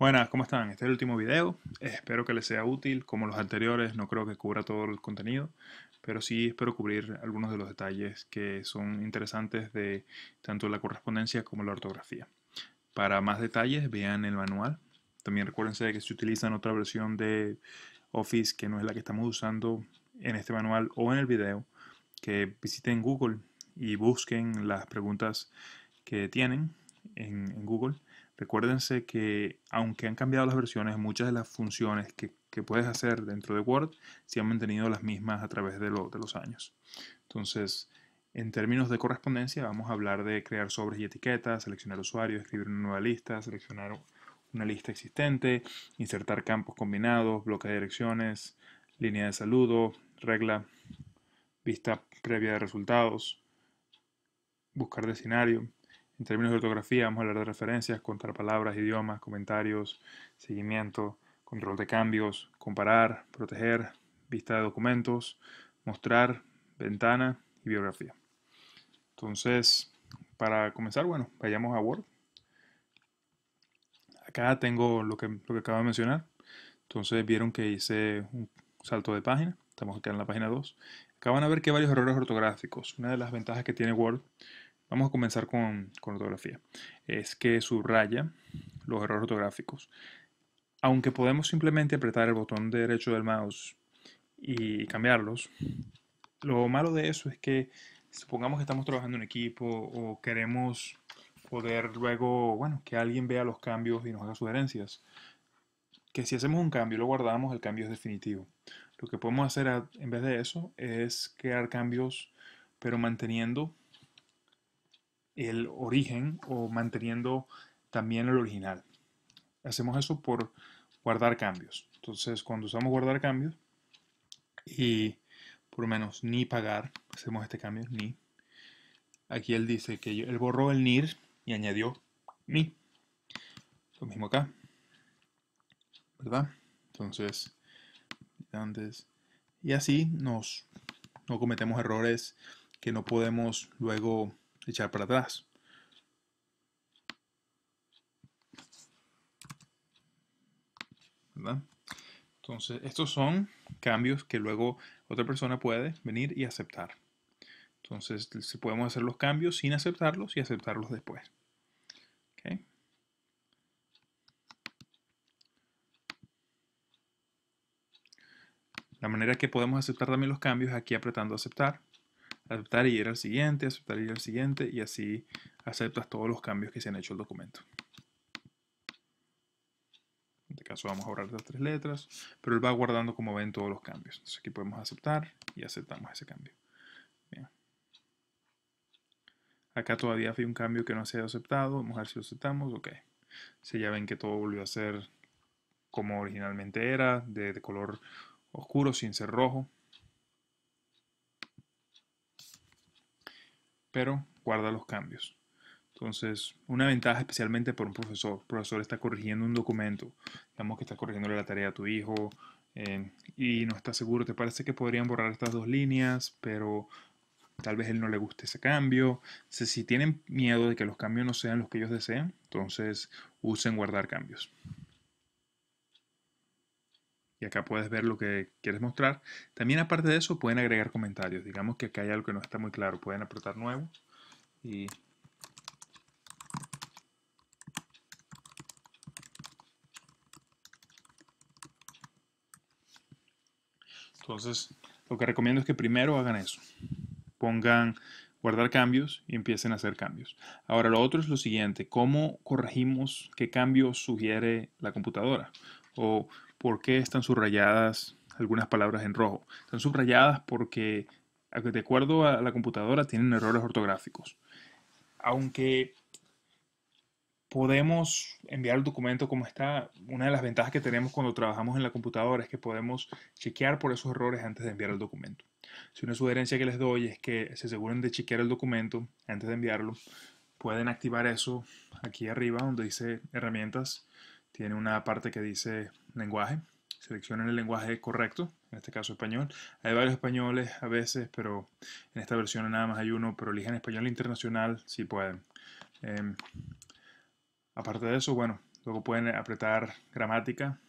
Buenas, ¿cómo están? Este es el último video. Eh, espero que les sea útil. Como los anteriores, no creo que cubra todo el contenido, pero sí espero cubrir algunos de los detalles que son interesantes de tanto la correspondencia como la ortografía. Para más detalles, vean el manual. También recuérdense que si utilizan otra versión de Office que no es la que estamos usando en este manual o en el video, que visiten Google y busquen las preguntas que tienen en, Google, recuérdense que aunque han cambiado las versiones, muchas de las funciones que, puedes hacer dentro de Word se han mantenido las mismas a través de, de los años. Entonces, en términos de correspondencia, vamos a hablar de crear sobres y etiquetas, seleccionar usuarios, escribir una nueva lista, seleccionar una lista existente, insertar campos combinados, bloque de direcciones, línea de saludo, regla, vista previa de resultados, buscar de escenario, en términos de ortografía, vamos a hablar de referencias, palabras, idiomas, comentarios, seguimiento, control de cambios, comparar, proteger, vista de documentos, mostrar, ventana y biografía. Entonces, para comenzar, bueno, vayamos a Word. Acá tengo lo que, lo que acabo de mencionar. Entonces vieron que hice un salto de página. Estamos acá en la página 2. Acá van a ver que hay varios errores ortográficos. Una de las ventajas que tiene Word Vamos a comenzar con, ortografía. Es que subraya los errores ortográficos. Aunque podemos simplemente apretar el botón derecho del mouse y cambiarlos, lo malo de eso es que supongamos que estamos trabajando en equipo o queremos poder luego, bueno, que alguien vea los cambios y nos haga sugerencias. Que si hacemos un cambio y lo guardamos, el cambio es definitivo. Lo que podemos hacer en vez de eso es crear cambios, pero manteniendo el origen o manteniendo también el original. Hacemos eso por guardar cambios. Entonces, cuando usamos guardar cambios y por lo menos ni pagar, hacemos este cambio, ni. Aquí él dice que él borró el NIR y añadió mi. Lo mismo acá. ¿Verdad? Entonces, antes. Y así nos, no cometemos errores que no podemos luego echar para atrás. Entonces, estos son cambios que luego otra persona puede venir y aceptar. Entonces, podemos hacer los cambios sin aceptarlos y aceptarlos después. La manera que podemos aceptar también los cambios es aquí apretando aceptar aceptar y ir al siguiente, aceptar y ir al siguiente, y así aceptas todos los cambios que se han hecho el documento. En este caso vamos a borrar las tres letras, pero él va guardando como ven todos los cambios. Entonces aquí podemos aceptar y aceptamos ese cambio. Acá todavía hay un cambio que no se ha aceptado, vamos a ver si lo aceptamos, ok. ya ven que todo volvió a ser como originalmente era, de color oscuro sin ser rojo. pero guarda los cambios. Entonces, una ventaja especialmente por un profesor. El profesor está corrigiendo un documento, digamos que está corrigiendo la tarea a tu hijo eh, y no está seguro, te parece que podrían borrar estas dos líneas, pero tal vez él no le guste ese cambio. si tienen miedo de que los cambios no sean los que ellos deseen, entonces usen guardar cambios y acá puedes ver lo que quieres mostrar. También aparte de eso pueden agregar comentarios. Digamos que acá hay algo que no está muy claro. Pueden apretar nuevo y... Entonces, lo que recomiendo es que primero hagan eso. Pongan guardar cambios y empiecen a hacer cambios. Ahora, lo otro es lo siguiente, ¿cómo corregimos qué cambios sugiere la computadora? o por qué están subrayadas algunas palabras en rojo. Están subrayadas porque, de acuerdo a la computadora, tienen errores ortográficos. Aunque podemos enviar el documento como está, una de las ventajas que tenemos cuando trabajamos en la computadora es que podemos chequear por esos errores antes de enviar el documento. Si una sugerencia que les doy es que se aseguren de chequear el documento antes de enviarlo, pueden activar eso aquí arriba donde dice herramientas tiene una parte que dice lenguaje. Seleccionen el lenguaje correcto, en este caso español. Hay varios españoles a veces, pero en esta versión nada más hay uno, pero eligen español internacional si pueden. Em, aparte de eso, bueno, luego pueden apretar gramática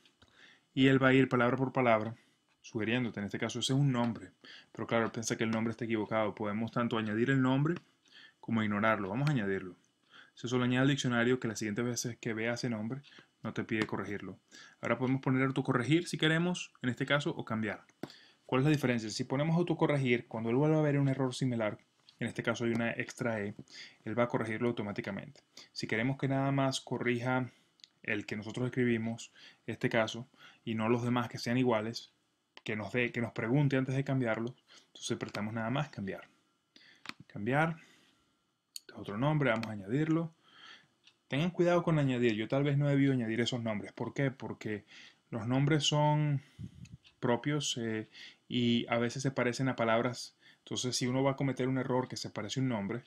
y él va a ir palabra por palabra sugiriéndote. En este caso ese es un nombre, pero claro, piensa que el nombre está equivocado. Podemos tanto añadir el nombre como ignorarlo. Vamos a añadirlo. Se solo añade al diccionario que la siguiente veces que vea ese nombre no te pide corregirlo. Ahora podemos poner autocorregir si queremos, en este caso, o cambiar. ¿Cuál es la diferencia? Si ponemos autocorregir, cuando él vuelva a ver un error similar, en este caso hay una extra E, él va a corregirlo automáticamente. Si queremos que nada más corrija el que nosotros escribimos, este caso, y no los demás que sean iguales, que nos, dé, que nos pregunte antes de cambiarlo, entonces apretamos nada más cambiar. Cambiar, otro nombre, vamos a añadirlo, Tengan cuidado con añadir, yo tal vez no he debido añadir esos nombres. ¿Por qué? Porque los nombres son propios eh, y a veces se parecen a palabras. Entonces, si uno va a cometer un error que se parece a un nombre,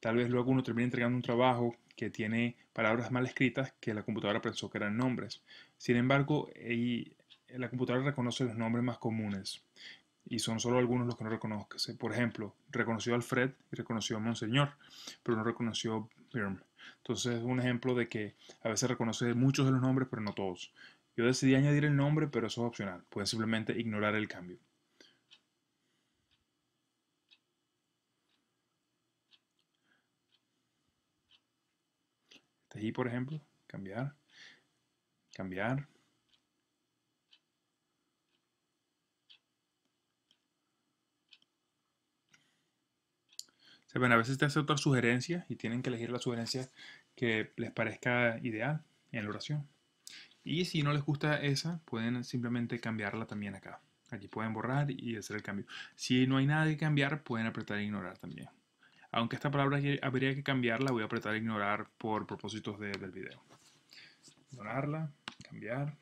tal vez luego uno termine entregando un trabajo que tiene palabras mal escritas que la computadora pensó que eran nombres. Sin embargo, eh, la computadora reconoce los nombres más comunes y son solo algunos los que no reconoce. Por ejemplo, reconoció Alfred y reconoció a Monseñor, pero no reconoció Birm. Entonces es un ejemplo de que a veces reconoce muchos de los nombres, pero no todos. Yo decidí añadir el nombre, pero eso es opcional. Puedes simplemente ignorar el cambio. Este por ejemplo, cambiar, cambiar, bueno, a veces te hace otra sugerencia y tienen que elegir la sugerencia que les parezca ideal en la oración. Y si no les gusta esa, pueden simplemente cambiarla también acá. Aquí pueden borrar y hacer el cambio. Si no hay nada que cambiar, pueden apretar e ignorar también. Aunque esta palabra habría que cambiarla, voy a apretar e ignorar por propósitos del video. Ignorarla, cambiar,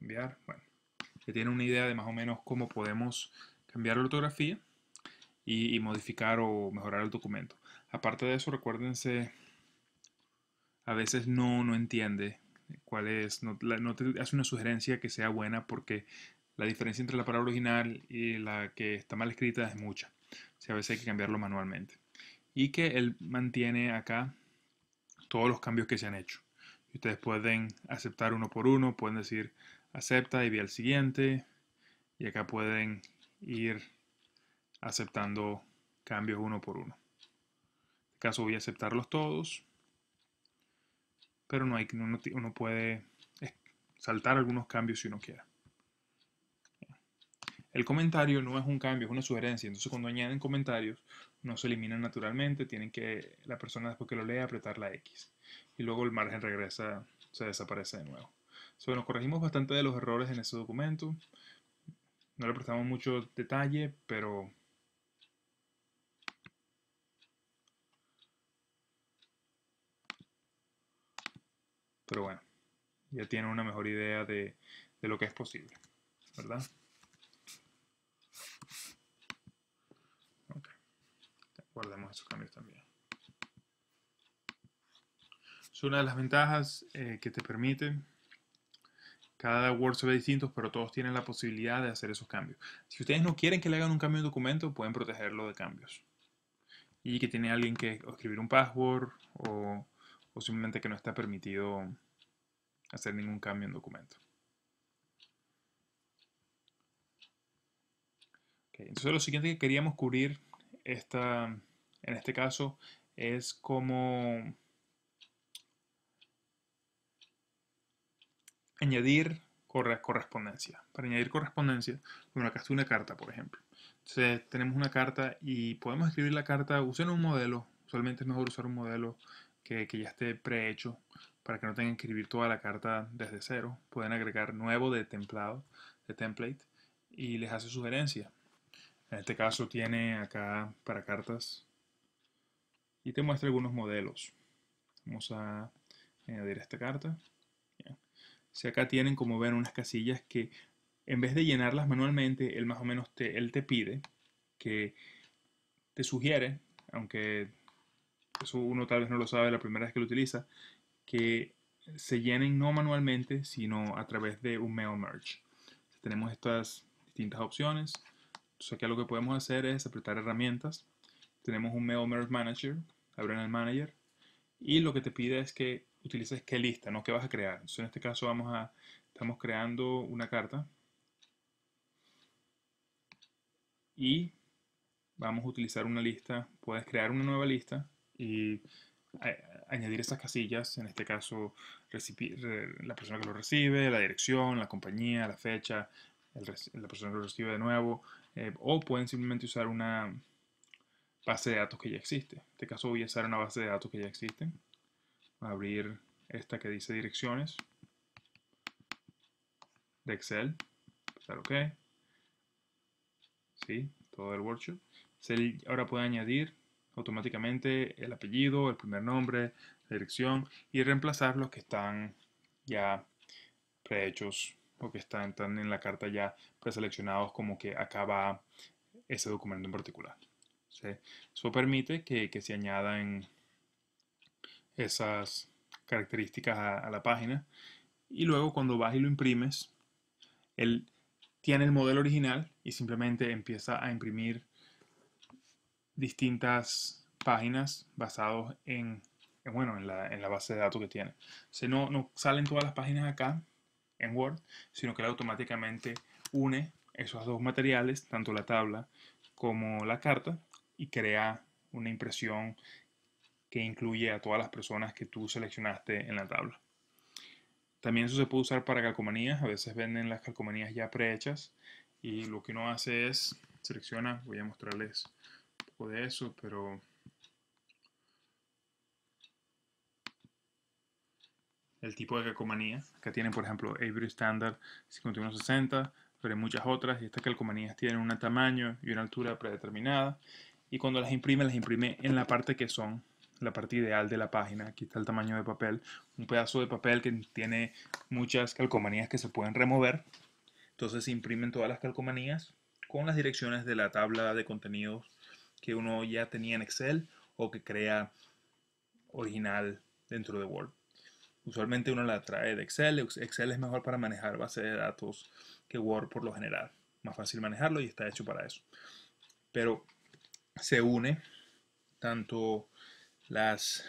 cambiar. Bueno, ya tienen una idea de más o menos cómo podemos cambiar la ortografía y, modificar o mejorar el documento. Aparte de eso, recuérdense, a veces no, no entiende cuál es, no, te hace una sugerencia que sea buena porque la diferencia entre la palabra original y la que está mal escrita es mucha. O a veces hay que cambiarlo manualmente. Y que él mantiene acá todos los cambios que se han hecho. ustedes pueden aceptar uno por uno, pueden decir acepta y ve al siguiente. Y acá pueden ir aceptando cambios uno por uno. En este caso voy a aceptarlos todos, pero no hay, uno, uno puede saltar algunos cambios si uno quiera. El comentario no es un cambio, es una sugerencia. Entonces cuando añaden comentarios, no se eliminan naturalmente, tienen que la persona después que lo lea apretar la X. Y luego el margen regresa, se desaparece de nuevo. So, nos corregimos bastante de los errores en ese documento. No le prestamos mucho detalle, pero Pero bueno, ya tienen una mejor idea de, lo que es posible, ¿verdad? Ok, guardemos esos cambios también. Es una de las ventajas eh, que te permite cada Word ve distintos, pero todos tienen la posibilidad de hacer esos cambios. Si ustedes no quieren que le hagan un cambio en documento, pueden protegerlo de cambios. Y que tiene alguien que escribir un password o o simplemente que no está permitido hacer ningún cambio en documento. entonces lo siguiente que queríamos cubrir en este caso es cómo añadir correspondencia. Para añadir correspondencia, bueno, acá está una carta, por ejemplo. Entonces tenemos una carta y podemos escribir la carta usando un modelo. Usualmente es mejor usar un modelo que, ya esté prehecho para que no tengan que escribir toda la carta desde cero. Pueden agregar nuevo de templado, de template, y les hace sugerencia En este caso tiene acá para cartas y te muestra algunos modelos. Vamos a eh, añadir esta carta. Si acá tienen, como ven, unas casillas que en vez de llenarlas manualmente, él más o menos él te pide que te sugiere, aunque eso uno tal vez no lo sabe la primera vez que lo utiliza, que se llenen no manualmente, sino a través de un mail merge. tenemos estas distintas opciones. Entonces aquí lo que podemos hacer es apretar herramientas. Tenemos un mail merge manager, abren el manager, y lo que te pide es que utilices qué lista, no qué vas a crear. Entonces en este caso vamos a, estamos creando una carta y vamos a utilizar una lista. Puedes crear una nueva lista y eh, añadir esas casillas, en este caso la persona que lo recibe, la dirección, la compañía, la fecha, la persona que lo recibe de nuevo, eh, o pueden simplemente usar una base de datos que ya existe. En este caso voy a usar una base de datos que ya existe. a abrir esta que dice direcciones de Excel. dar OK. Sí, todo el workshop. Ahora puede añadir automáticamente el apellido, el primer nombre, la dirección y reemplazar los que están ya prehechos o que están, en la carta ya preseleccionados como que acaba ese documento en particular. ¿Sí? Eso permite que, se añadan esas características a, a la página y luego cuando vas y lo imprimes, él tiene el modelo original y simplemente empieza a imprimir distintas páginas basados en, bueno, en la, base de datos que tiene. O sea, no, no salen todas las páginas acá en Word, sino que él automáticamente une esos dos materiales, tanto la tabla como la carta, y crea una impresión que incluye a todas las personas que tú seleccionaste en la tabla. También eso se puede usar para calcomanías, a veces venden las calcomanías ya prehechas y lo que uno hace es selecciona, voy a mostrarles de eso, pero... El tipo de calcomanía. que tienen, por ejemplo, Avery Standard 5160, pero hay muchas otras. Y estas calcomanías tienen un tamaño y una altura predeterminada. Y cuando las imprime, las imprime en la parte que son la parte ideal de la página. Aquí está el tamaño de papel. Un pedazo de papel que tiene muchas calcomanías que se pueden remover. Entonces se imprimen todas las calcomanías con las direcciones de la tabla de contenidos que uno ya tenía en Excel o que crea original dentro de Word. Usualmente uno la trae de Excel. Excel es mejor para manejar base de datos que Word por lo general. Más fácil manejarlo y está hecho para eso. Pero se une tanto las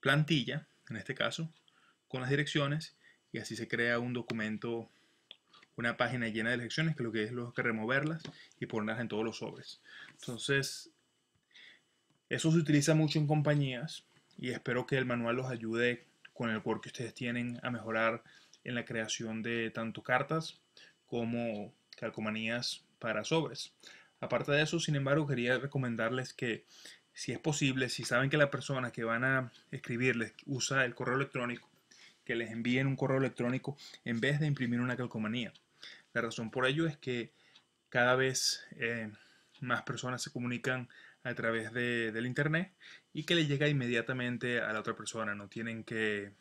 plantillas, en este caso, con las direcciones y así se crea un documento una página llena de lecciones que lo que es lo que removerlas y ponerlas en todos los sobres. Entonces, eso se utiliza mucho en compañías y espero que el manual los ayude con el work que ustedes tienen a mejorar en la creación de tanto cartas como calcomanías para sobres. Aparte de eso, sin embargo, quería recomendarles que si es posible, si saben que la persona que van a escribirles usa el correo electrónico, que les envíen un correo electrónico en vez de imprimir una calcomanía. La razón por ello es que cada vez eh, más personas se comunican a través del Internet y que le llega inmediatamente a la otra persona. No tienen que,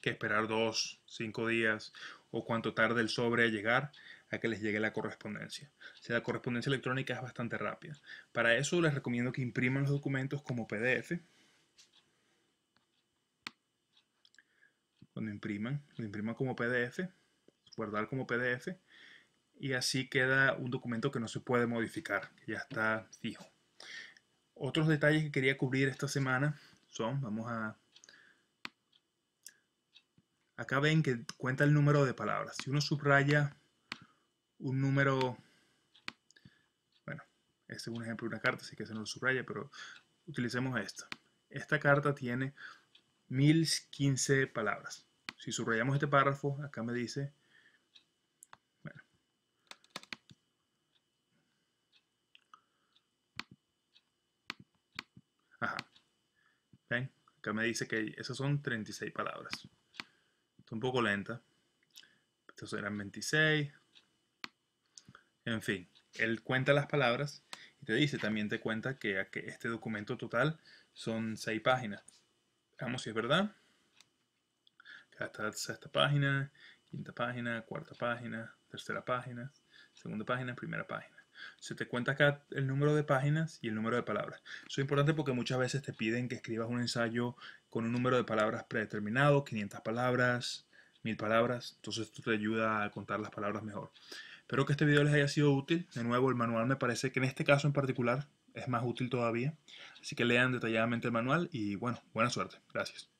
que esperar dos, cinco días o cuánto tarde el sobre a llegar a que les llegue la correspondencia. la correspondencia electrónica es bastante rápida. Para eso les recomiendo que impriman los documentos como PDF. Cuando impriman, lo impriman como PDF guardar como PDF y así queda un documento que no se puede modificar, ya está fijo. Otros detalles que quería cubrir esta semana son, vamos a... Acá ven que cuenta el número de palabras. Si uno subraya un número... Bueno, este es un ejemplo de una carta, así que se nos lo subraya, pero utilicemos esta. Esta carta tiene 1015 palabras. Si subrayamos este párrafo, acá me dice me dice que esas son 36 palabras. Está un poco lenta. Estos eran 26. En fin, él cuenta las palabras y te dice, también te cuenta que, este documento total son 6 páginas. Veamos si es verdad. Acá está sexta página, quinta página, cuarta página, tercera página, segunda página, primera página. Se te cuenta acá el número de páginas y el número de palabras. Eso es importante porque muchas veces te piden que escribas un ensayo con un número de palabras predeterminado, 500 palabras, 1000 palabras. Entonces esto te ayuda a contar las palabras mejor. Espero que este video les haya sido útil. De nuevo, el manual me parece que en este caso en particular es más útil todavía. Así que lean detalladamente el manual y bueno, buena suerte. Gracias.